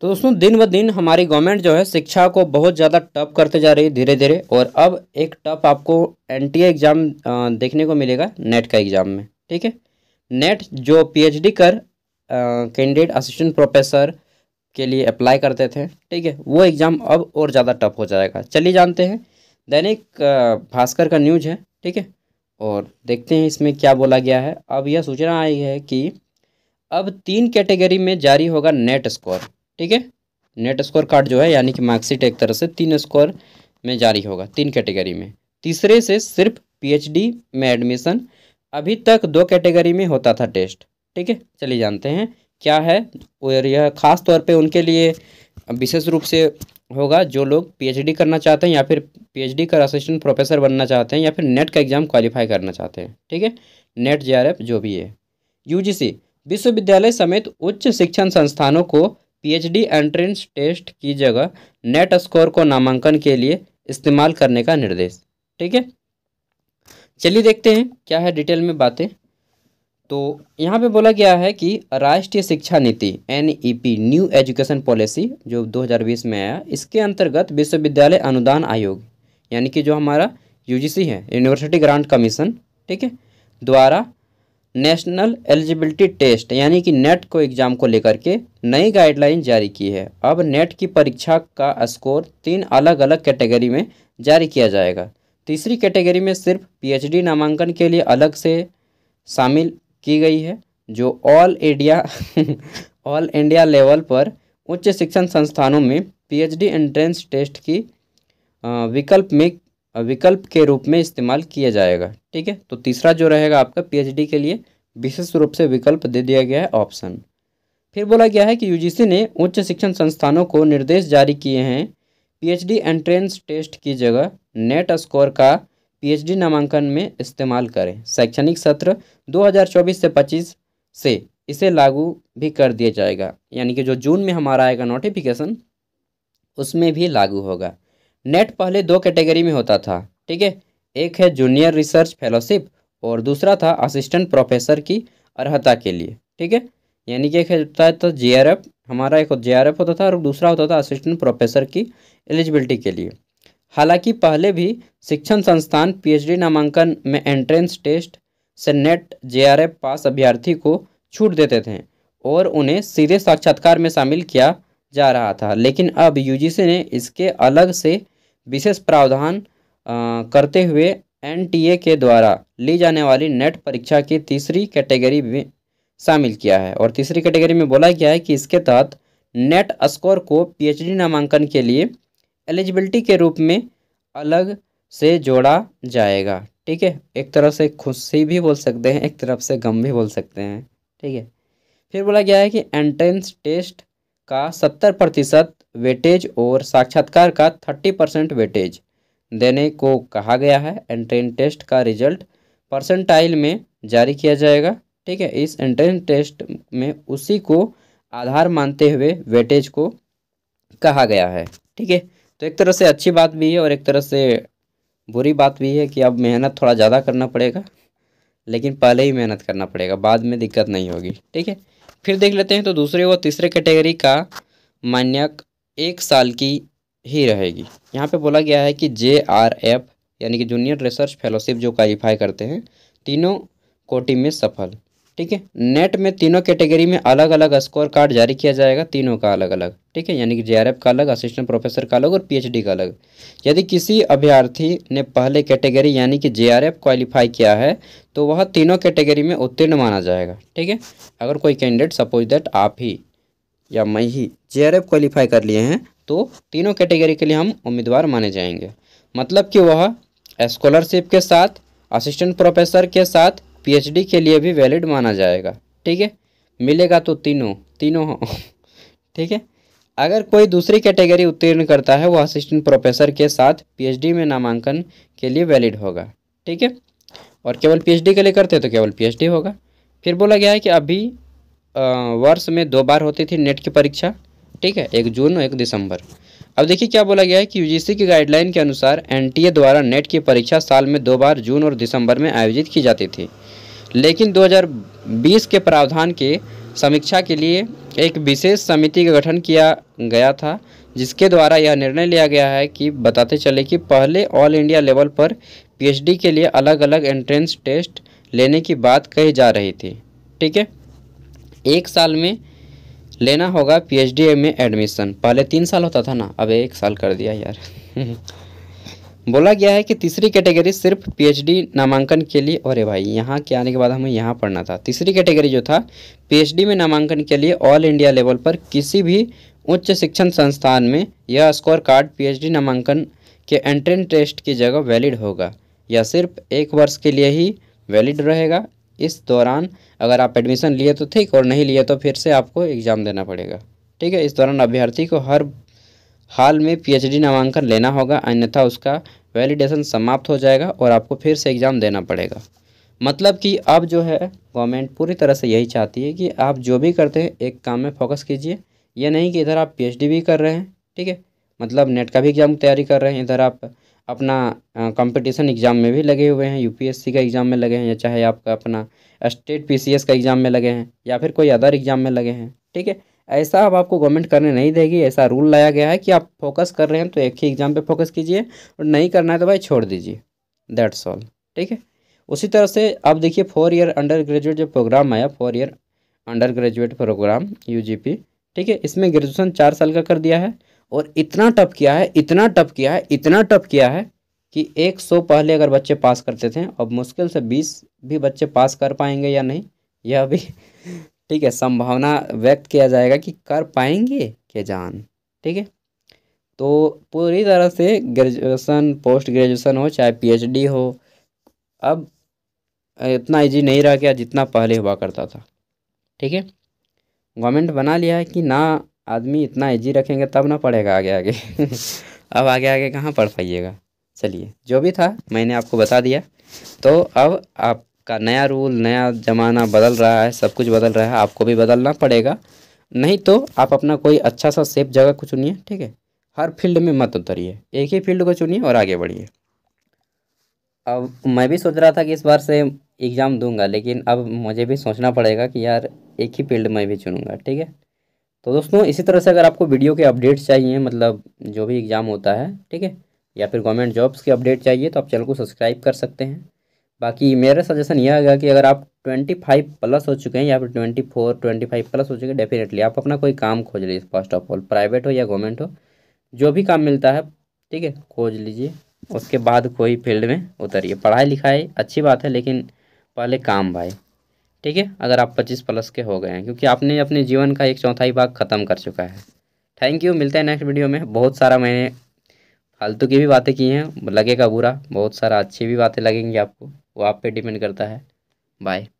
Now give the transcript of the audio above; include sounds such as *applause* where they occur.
तो दोस्तों दिन ब दिन हमारी गवर्नमेंट जो है शिक्षा को बहुत ज़्यादा टफ करते जा रही है धीरे धीरे और अब एक टफ आपको एन एग्ज़ाम देखने को मिलेगा नेट e का एग्ज़ाम में ठीक है नेट e जो पीएचडी कर कैंडिडेट असिस्टेंट प्रोफेसर के लिए अप्लाई करते थे ठीक है वो एग्ज़ाम अब और ज़्यादा टफ हो जाएगा चलिए जानते हैं दैनिक भास्कर का न्यूज है ठीक है और देखते हैं इसमें क्या बोला गया है अब यह सूचना आई है कि अब तीन कैटेगरी में जारी होगा नेट स्कोर e ठीक है नेट स्कोर कार्ड जो है यानी कि मार्कशीट एक तरह से तीन स्कोर में जारी होगा तीन कैटेगरी में तीसरे से सिर्फ पीएचडी में एडमिशन अभी तक दो कैटेगरी में होता था टेस्ट ठीक है चलिए जानते हैं क्या है और यह खास तौर पे उनके लिए विशेष रूप से होगा जो लोग पीएचडी करना चाहते हैं या फिर पीएचडी का असिस्टेंट प्रोफेसर बनना चाहते हैं या फिर नेट का एग्ज़ाम क्वालिफाई करना चाहते हैं ठीक है नेट जे जो भी है यू विश्वविद्यालय समेत उच्च शिक्षण संस्थानों को पीएचडी एंट्रेंस टेस्ट की जगह नेट स्कोर को नामांकन के लिए इस्तेमाल करने का निर्देश ठीक है चलिए देखते हैं क्या है डिटेल में बातें तो यहाँ पे बोला गया है कि राष्ट्रीय शिक्षा नीति N E P new education policy जो 2020 में आया इसके अंतर्गत विश्वविद्यालय अनुदान आयोग यानी कि जो हमारा यूजीसी है यूनिवर्सिटी ग्रांट कमीशन ठीक है द्वारा नेशनल एलिजिबिलिटी टेस्ट यानी कि नेट को एग्ज़ाम को लेकर के नई गाइडलाइन जारी की है अब नेट की परीक्षा का स्कोर तीन अलग अलग कैटेगरी में जारी किया जाएगा तीसरी कैटेगरी में सिर्फ पीएचडी नामांकन के लिए अलग से शामिल की गई है जो all India all India level पर उच्च शिक्षण संस्थानों में पीएचडी एंट्रेंस टेस्ट की विकल्प में विकल्प के रूप में इस्तेमाल किया जाएगा ठीक है तो तीसरा जो रहेगा आपका पीएचडी के लिए विशेष रूप से विकल्प दे दिया गया है ऑप्शन फिर बोला गया है कि यूजीसी ने उच्च शिक्षण संस्थानों को निर्देश जारी किए हैं पीएचडी एंट्रेंस टेस्ट की जगह नेट स्कोर का पीएचडी नामांकन में इस्तेमाल करें शैक्षणिक सत्र 2024 से 25 से इसे लागू भी कर दिया जाएगा यानी कि जो जून में हमारा आएगा नोटिफिकेशन उसमें भी लागू होगा नेट पहले दो कैटेगरी में होता था ठीक है एक है जूनियर रिसर्च फेलोशिप और दूसरा था असिस्टेंट प्रोफेसर की अर्हता के लिए ठीक है यानी कि एक होता है तो जे हमारा एक जे होता था और दूसरा होता था असिस्टेंट प्रोफेसर की एलिजिबिलिटी के लिए हालांकि पहले भी शिक्षण संस्थान पीएचडी नामांकन में एंट्रेंस टेस्ट से नेट जे पास अभ्यर्थी को छूट देते थे और उन्हें सीधे साक्षात्कार में शामिल किया जा रहा था लेकिन अब यू ने इसके अलग से विशेष प्रावधान करते हुए एन के द्वारा ली जाने वाली नेट परीक्षा की तीसरी कैटेगरी शामिल किया है और तीसरी कैटेगरी में बोला गया है कि इसके तहत नेट स्कोर को पीएचडी नामांकन के लिए एलिजिबिलिटी के रूप में अलग से जोड़ा जाएगा ठीक है एक तरफ से खुशी भी बोल सकते हैं एक तरफ से गम भी बोल सकते हैं ठीक है फिर बोला गया है कि एंट्रेंस टेस्ट का सत्तर प्रतिशत वेटेज और साक्षात्कार का थर्टी परसेंट वेटेज देने को कहा गया है एंट्रेंस टेस्ट का रिजल्ट परसेंटाइल में जारी किया जाएगा ठीक है इस एंट्रेंस टेस्ट में उसी को आधार मानते हुए वेटेज को कहा गया है ठीक है तो एक तरह से अच्छी बात भी है और एक तरह से बुरी बात भी है कि अब मेहनत थोड़ा ज़्यादा करना पड़ेगा लेकिन पहले ही मेहनत करना पड़ेगा बाद में दिक्कत नहीं होगी ठीक है फिर देख लेते हैं तो दूसरे व तीसरे कैटेगरी का मान्यक एक साल की ही रहेगी यहाँ पे बोला गया है कि जे आर एफ यानी कि जूनियर रिसर्च फेलोशिप जो क्वालिफाई करते हैं तीनों कोटि में सफल ठीक है नेट में तीनों कैटेगरी में अलग अलग स्कोर कार्ड जारी किया जाएगा तीनों का अलग अलग ठीक है यानी कि एफ का अलग असिस्टेंट प्रोफेसर का अलग और पीएचडी का अलग यदि किसी अभ्यर्थी ने पहले कैटेगरी यानी कि एफ क्वालिफाई किया है तो वह तीनों कैटेगरी में उत्तीर्ण माना जाएगा ठीक है अगर कोई कैंडिडेट सपोज दैट आप ही या मैं ही जे क्वालिफाई कर लिए हैं तो तीनों कैटेगरी के लिए हम उम्मीदवार माने जाएंगे मतलब कि वह स्कॉलरशिप के साथ असिस्टेंट प्रोफेसर के साथ पीएचडी के लिए भी वैलिड माना जाएगा ठीक है मिलेगा तो तीनों तीनों *laughs* ठीक है अगर कोई दूसरी कैटेगरी उत्तीर्ण करता है वो असिस्टेंट प्रोफेसर के साथ पीएचडी में नामांकन के लिए वैलिड होगा ठीक है और केवल पीएचडी के लिए करते हैं तो केवल पीएचडी होगा फिर बोला गया है कि अभी वर्ष में दो बार होती थी नेट की परीक्षा ठीक है एक जून और एक दिसंबर अब देखिए क्या बोला गया है कि यूजीसी की गाइडलाइन के अनुसार एनटीए द्वारा नेट की परीक्षा साल में दो बार जून और दिसंबर में आयोजित की जाती थी लेकिन 2020 के प्रावधान के समीक्षा के लिए एक विशेष समिति का गठन किया गया था जिसके द्वारा यह निर्णय लिया गया है कि बताते चले कि पहले ऑल इंडिया लेवल पर पीएचडी के लिए अलग अलग एंट्रेंस टेस्ट लेने की बात कही जा रही थी ठीक है एक साल में लेना होगा पीएचडी में एडमिशन पहले तीन साल होता था ना अब एक साल कर दिया यार *laughs* बोला गया है कि तीसरी कैटेगरी सिर्फ पीएचडी नामांकन के लिए और भाई यहाँ के आने के बाद हमें यहाँ पढ़ना था तीसरी कैटेगरी जो था पीएचडी में नामांकन के लिए ऑल इंडिया लेवल पर किसी भी उच्च शिक्षण संस्थान में यह स्कोर कार्ड पीएचडी नामांकन के एंट्रेंस टेस्ट की जगह वैलिड होगा या सिर्फ एक वर्ष के लिए ही वैलिड रहेगा इस दौरान अगर आप एडमिशन लिए तो ठीक और नहीं लिए तो फिर से आपको एग्ज़ाम देना पड़ेगा ठीक है इस दौरान अभ्यर्थी को हर हाल में पीएचडी नामांकन लेना होगा अन्यथा उसका वैलिडेशन समाप्त हो जाएगा और आपको फिर से एग्ज़ाम देना पड़ेगा मतलब कि अब जो है गवर्नमेंट पूरी तरह से यही चाहती है कि आप जो भी करते हैं एक काम में फोकस कीजिए यह नहीं कि इधर आप पीएचडी भी कर रहे हैं ठीक है मतलब नेट का भी एग्ज़ाम तैयारी कर रहे हैं इधर आप अपना कंपटीशन एग्ज़ाम में भी लगे हुए हैं यूपीएससी का एग्ज़ाम में लगे हैं या चाहे आपका अपना स्टेट पीसीएस का एग्ज़ाम में लगे हैं या फिर कोई अदर एग्ज़ाम में लगे हैं ठीक है ऐसा अब आपको गवर्नमेंट करने नहीं देगी ऐसा रूल लाया गया है कि आप फोकस कर रहे हैं तो एक ही एग्ज़ाम पे फोकस कीजिए और नहीं करना है तो भाई छोड़ दीजिए दैट्स ऑल ठीक है उसी तरह से अब देखिए फोर ईयर अंडर ग्रेजुएट जो प्रोग्राम आया four year undergraduate programme यू ठीक है इसमें ग्रेजुएसन चार साल का कर दिया है और इतना टफ किया है इतना टफ किया है इतना टफ किया है कि एक सौ पहले अगर बच्चे पास करते थे अब मुश्किल से बीस भी बच्चे पास कर पाएंगे या नहीं यह भी ठीक है संभावना व्यक्त किया जाएगा कि कर पाएंगे के जान ठीक है तो पूरी तरह से ग्रेजुएसन पोस्ट ग्रेजुएसन हो चाहे पीएचडी हो अब इतना इजी नहीं रह गया जितना पहले हुआ करता था ठीक है गवर्नमेंट बना लिया है कि ना आदमी इतना इजी रखेंगे तब ना पढ़ेगा आगे आगे *laughs* अब आगे आगे कहाँ पढ़ पाइएगा चलिए जो भी था मैंने आपको बता दिया तो अब आप का नया रूल नया ज़माना बदल रहा है सब कुछ बदल रहा है आपको भी बदलना पड़ेगा नहीं तो आप अपना कोई अच्छा सा सेफ जगह को चुनिए ठीक है हर फील्ड में मत उतरिए एक ही फील्ड को चुनिए और आगे बढ़िए अब मैं भी सोच रहा था कि इस बार से एग्ज़ाम दूंगा लेकिन अब मुझे भी सोचना पड़ेगा कि यार एक ही फील्ड में भी चुनूंगा ठीक है तो दोस्तों इसी तरह से अगर आपको वीडियो के अपडेट्स चाहिए मतलब जो भी एग्ज़ाम होता है ठीक है या फिर गवर्नमेंट जॉब्स के अपडेट चाहिए तो आप चैनल को सब्सक्राइब कर सकते हैं बाकी मेरा सजेशन यह आएगा कि अगर आप ट्वेंटी फाइव प्लस हो चुके हैं या फिर twenty four twenty five plus हो चुके हैं डेफिनेटली आप अपना कोई काम खोज लीजिए फर्स्ट ऑफ ऑल प्राइवेट हो या गवर्नमेंट हो जो भी काम मिलता है ठीक है खोज लीजिए उसके बाद कोई फील्ड में उतरिए पढ़ाई लिखाई अच्छी बात है लेकिन पहले काम भाई ठीक है अगर आप पच्चीस प्लस के हो गए हैं क्योंकि आपने अपने जीवन का एक चौथाई भाग ख़त्म कर चुका है थैंक यू मिलते हैं नेक्स्ट वीडियो में बहुत सारा मैंने फालतू की भी बातें की हैं लगेगा बुरा बहुत सारा अच्छी भी बातें लगेंगी आपको वो आप पे डिपेंड करता है बाय